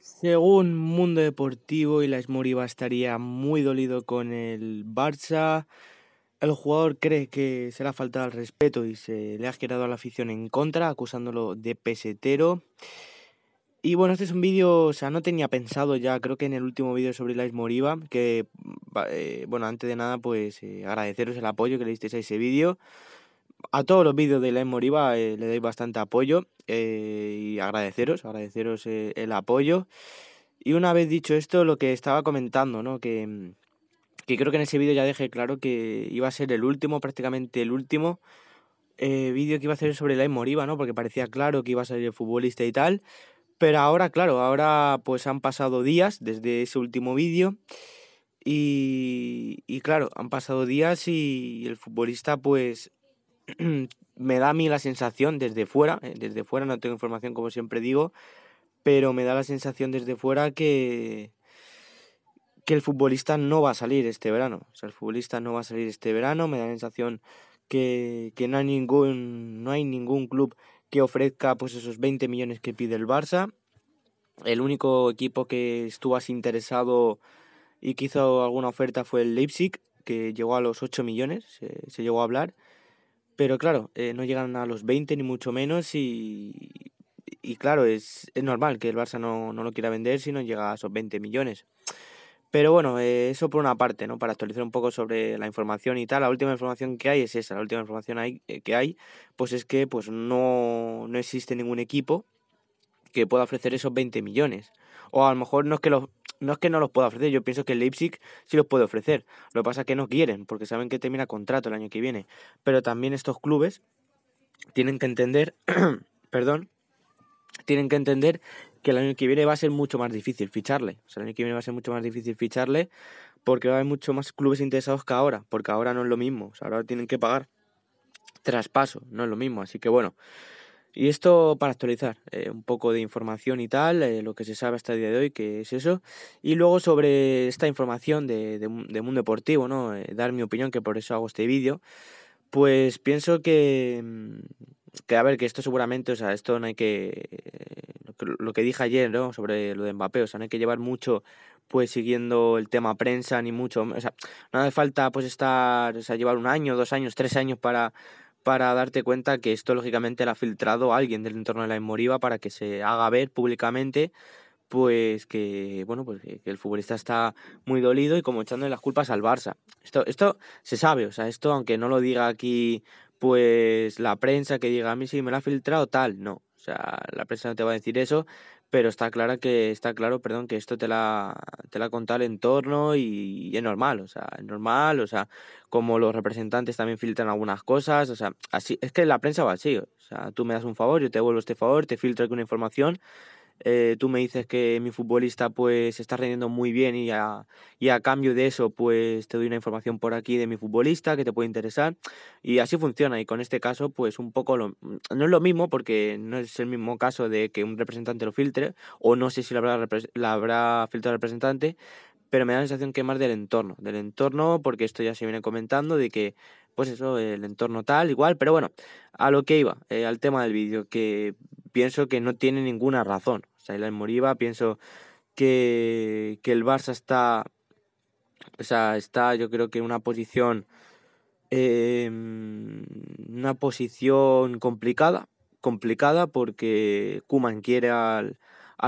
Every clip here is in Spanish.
Según Mundo Deportivo, La Moriba estaría muy dolido con el Barça. El jugador cree que se le ha faltado al respeto y se le ha girado a la afición en contra, acusándolo de pesetero. Y bueno, este es un vídeo, o sea, no tenía pensado ya, creo que en el último vídeo sobre La Moriba, que, eh, bueno, antes de nada, pues eh, agradeceros el apoyo que le disteis a ese vídeo a todos los vídeos de la Moriba eh, le doy bastante apoyo eh, y agradeceros, agradeceros eh, el apoyo. Y una vez dicho esto, lo que estaba comentando, ¿no? Mm, que, creo que en ese vídeo ya dejé claro que iba a ser el último, prácticamente el último vídeo que iba a hacer sobre la Moriba, ¿no? Porque parecía claro que iba a salir el futbolista y tal. Pero ahora, claro, ahora pues han pasado días desde ese último vídeo. Y, y, claro, han pasado días y el futbolista pues me da a mí la sensación desde fuera, eh, desde fuera no tengo información como siempre digo, pero me da la sensación desde fuera que, que el futbolista no va a salir este verano. O sea, el futbolista no va a salir este verano, me da la sensación que, no, hay ningún, no hay ningún club que ofrezca pues esos 20 millones que pide el Barça. El único equipo que estuvo así interesado y que hizo alguna oferta fue el Leipzig, que llegó a los 8 millones, se llegó a hablar. Pero claro, eh, no llegan a los 20 ni mucho menos y, claro, es, normal que el Barça no, lo quiera vender si no llega a esos 20 millones. Pero bueno, eh, eso por una parte, ¿no? Para actualizar un poco sobre la información y tal, la última información que hay es esa, la última información eh, que hay, pues es que pues no, no existe ningún equipo que pueda ofrecer esos 20 millones. O a lo mejor no es que los no es que no los pueda ofrecer, yo pienso que el Leipzig sí los puede ofrecer. Lo que pasa es que no quieren, porque saben que termina contrato el año que viene. Pero también estos clubes tienen que entender, perdón, tienen que entender que el año que viene va a ser mucho más difícil ficharle. el año que viene va a ser mucho más difícil ficharle porque va a haber mucho más clubes interesados que ahora, porque ahora no es lo mismo. O sea, ahora tienen que pagar traspaso, no es lo mismo. Así que bueno, y esto para actualizar eh, un poco de información y tal, eh, lo que se sabe hasta el día de hoy, que es eso. Y luego sobre esta información de, de, mundo deportivo, ¿no? Eh, dar mi opinión, que por eso hago este vídeo. Pues pienso que, mm, que, a ver, que esto seguramente, o sea, esto no hay que, lo que, dije ayer, ¿no? Sobre lo de Mbappé, o sea, no hay que llevar mucho pues siguiendo el tema prensa ni mucho, o sea, no hace falta pues estar, o sea, llevar un año, dos años, tres años para para darte cuenta que esto lógicamente lo ha filtrado alguien del entorno de la Moriva para que se haga ver públicamente pues que bueno pues el futbolista está muy dolido y como echándole las culpas al Barça. Esto esto se sabe, o sea, esto aunque no lo diga aquí pues la prensa que diga a mí sí me lo ha filtrado tal, no. O sea, la prensa no te va a decir eso, pero está claro que está claro perdón que esto te la te la el entorno y, es normal o sea es normal o sea como los representantes también filtran algunas cosas o sea así es que la prensa va así o sea tú me das un favor yo te devuelvo este favor te filtro aquí una información eh, tú me dices que mi futbolista pues está rindiendo muy bien y a, y a, cambio de eso pues te doy una información por aquí de mi futbolista que te puede interesar y así funciona y con este caso pues un poco no es lo mismo porque no es el mismo caso de que un representante lo filtre o no sé si lo habrá, la habrá filtrado el representante pero me da la sensación que más del entorno, del entorno porque esto ya se viene comentando de que pues eso, el entorno tal, igual, pero bueno, a lo que iba, eh, al tema del vídeo, que pienso que no tiene ninguna razón en pues, Moriba. Pienso que, el Barça está, o sea, está yo creo que en una posición, em, una posición complicada, complicada porque Kuman quiere al,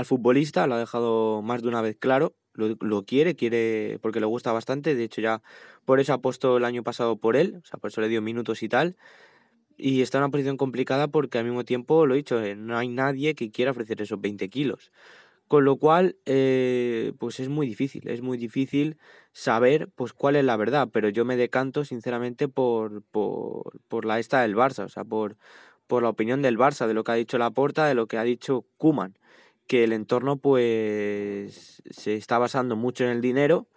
futbolista, lo ha dejado más de una vez claro, lo, lo, quiere, quiere porque le gusta bastante, de hecho ya por eso ha puesto el año pasado por él, o sea, por eso le dio minutos y tal. Y está en una posición complicada porque al mismo tiempo, lo he dicho, eh, no hay nadie que quiera ofrecer esos 20 kilos. Con lo cual, eh, pues es muy difícil, es muy difícil saber pues cuál es la verdad, pero yo me decanto sinceramente por, por, por la esta del Barça, o sea, por, por la opinión del Barça, de lo que ha dicho Laporta, de lo que ha dicho Kuman, que el entorno pues se está basando mucho en el dinero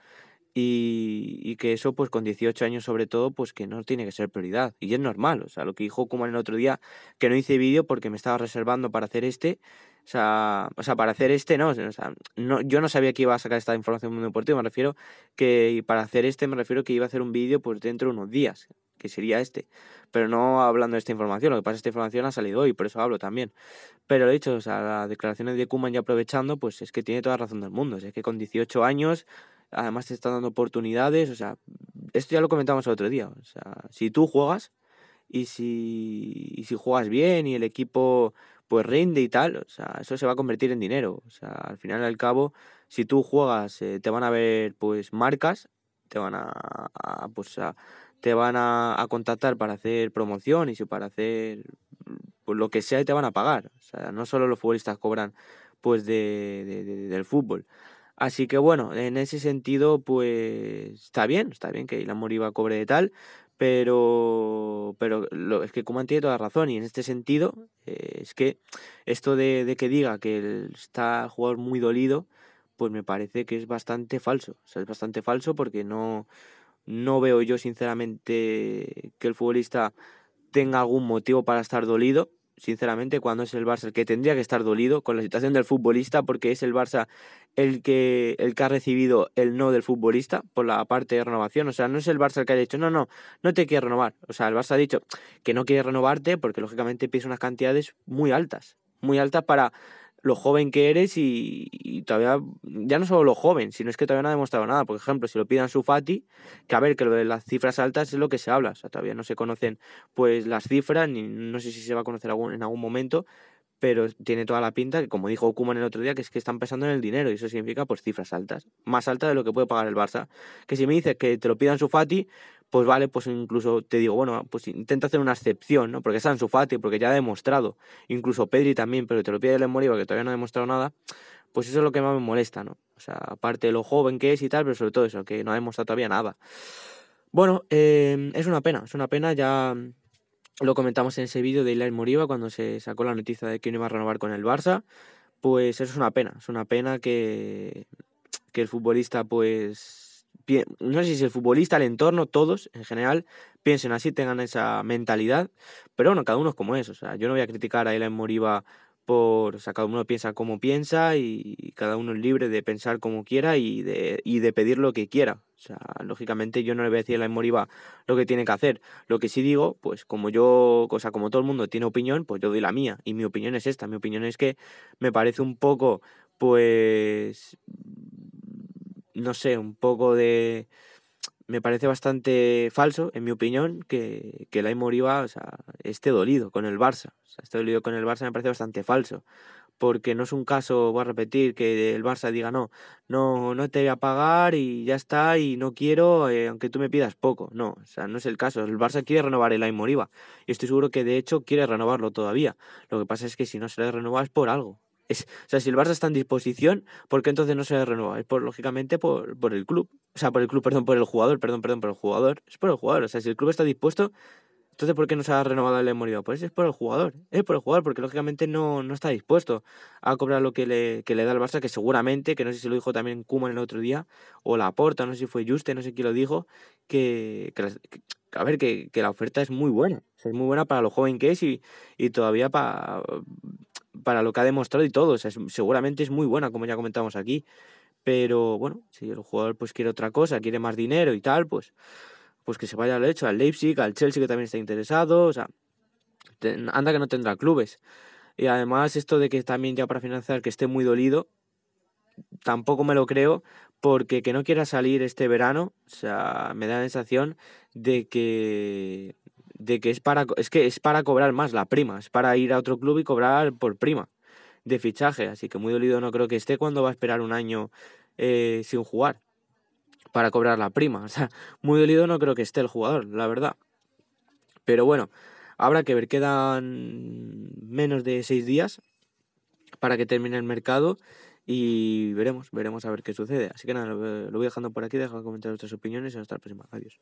y, y, que eso, pues con 18 años sobre todo, pues que no tiene que ser prioridad. Y es normal, o sea, lo que dijo como el otro día, que no hice vídeo porque me estaba reservando para hacer este, o sea, para hacer este no, o sea, no, yo no sabía que iba a sacar esta información del Mundo Deportivo, me refiero que para hacer este me refiero que iba a hacer un vídeo pues dentro de unos días, que sería este. Pero no hablando de esta información, lo que pasa es que esta información ha salido hoy, por eso hablo también. Pero lo dicho, o sea, las declaraciones de Kuman ya aprovechando, pues es que tiene toda la razón del mundo. es que con 18 años, además te están dando oportunidades, o sea, esto ya lo comentamos el otro día. O sea, si tú juegas y si, si juegas bien y el equipo pues rinde y tal, o sea, eso se va a convertir en dinero. O sea, al final al cabo, si tú juegas, eh, te van a ver pues marcas, te van a, a pues a, te van a, contactar para hacer promoción y para hacer pues, lo que sea y te van a pagar. O sea, no solo los futbolistas cobran pues de, del fútbol. Así que bueno, en ese sentido, pues está bien, está bien que la Moriba cobre de tal, pero, pero lo, es que Kuman tiene toda razón y en este sentido eh, es que esto de, que diga que está el jugador muy dolido, pues me parece que es bastante falso. O sea, es bastante falso porque no, no veo yo sinceramente que el futbolista tenga algún motivo para estar dolido, sinceramente, cuando es el Barça el que tendría que estar dolido con la situación del futbolista, porque es el Barça el que, el que ha recibido el no del futbolista por la parte de renovación. O sea, no es el Barça el que ha dicho, no, no, no te quiere renovar. O sea, el Barça ha dicho que no quiere renovarte porque lógicamente pide unas cantidades muy altas, muy altas para lo joven que eres y, todavía, ya no solo lo joven, sino es que todavía no ha demostrado nada. Por ejemplo, si lo pidan su Fati, que a ver, que lo de las cifras altas es lo que se habla, o sea, todavía no se conocen pues las cifras, ni no sé si se va a conocer algún, en algún momento, pero tiene toda la pinta como dijo Kuman el otro día, que es que están pensando en el dinero y eso significa pues cifras altas, más altas de lo que puede pagar el Barça. Que si me dices que te lo pidan su Fati, pues vale, pues incluso te digo, bueno, pues intenta hacer una excepción, ¿no? Porque es Ansu Fati, porque ya ha demostrado, incluso Pedri también, pero te lo pide el Moriba, que todavía no ha demostrado nada, pues eso es lo que más me molesta, ¿no? O sea, aparte de lo joven que es y tal, pero sobre todo eso, que no ha demostrado todavía nada. Bueno, em, es una pena, es una pena, ya lo comentamos en ese vídeo de Ilair Moriva cuando se sacó la noticia de que no iba a renovar con el Barça, pues eso es una pena, es una pena que, que el futbolista pues no sé si el futbolista, el entorno, todos en general piensen así, tengan esa mentalidad, pero bueno, cada uno es como es, o sea, yo no voy a criticar a en Moriba por, o sea, cada uno piensa como piensa y cada uno es libre de pensar como quiera y de, pedir lo que quiera. O sea, lógicamente yo no le voy a decir a en Moriba lo que tiene que hacer. Lo que sí digo, pues como yo, o sea, como todo el mundo tiene opinión, pues yo doy la mía. Y mi opinión es esta. Mi opinión es que me parece un poco, pues, no sé, un poco de... Me parece bastante falso, en mi opinión, que, que Laimoriva esté dolido con el Barça. O sea, esté dolido con el Barça me parece bastante falso. Porque no es un caso, voy a repetir, que el Barça diga no, no, no te voy a pagar y ya está, y no quiero, eh, aunque tú me pidas poco. No, o sea, no es el caso. El Barça quiere renovar el Laimoriva Y estoy seguro que de hecho quiere renovarlo todavía. Lo que pasa es que si no se le renueva es por algo o sea, si el Barça está en disposición, ¿por qué entonces no se renueva? Es por, lógicamente, por, el club. O sea, por el club, perdón, por el jugador, perdón, perdón, por el jugador. Es por el jugador. O sea, si el club está dispuesto, entonces ¿por qué no se ha renovado el Morido? Pues es por el jugador. Es por el jugador, porque lógicamente no, no está dispuesto a cobrar lo que le, que le da el Barça, que seguramente, que no sé si lo dijo también en el otro día, o la aporta, no sé si fue Juste, no sé quién lo dijo, que, a ver, que, la oferta es muy buena. es muy buena para lo joven que es y, y todavía para para lo que ha demostrado y todo. seguramente es muy buena, como ya comentamos aquí. Pero bueno, si el jugador pues quiere otra cosa, quiere más dinero y tal, pues, pues que se vaya al hecho, al Leipzig, al Chelsea que también está interesado. O sea, anda que no tendrá clubes. Y además esto de que también ya para financiar que esté muy dolido, tampoco me lo creo, porque que no quiera salir este verano, o sea, me da la sensación de que de que es para es que es para cobrar más la prima, es para ir a otro club y cobrar por prima de fichaje, así que muy dolido no creo que esté cuando va a esperar un año eh, sin jugar para cobrar la prima, o sea, muy dolido no creo que esté el jugador, la verdad. Pero bueno, habrá que ver, quedan menos de seis días para que termine el mercado y veremos, veremos a ver qué sucede. Así que nada, lo eh, voy dejando por aquí, dejad comentar vuestras opiniones y hasta la próxima. Adiós.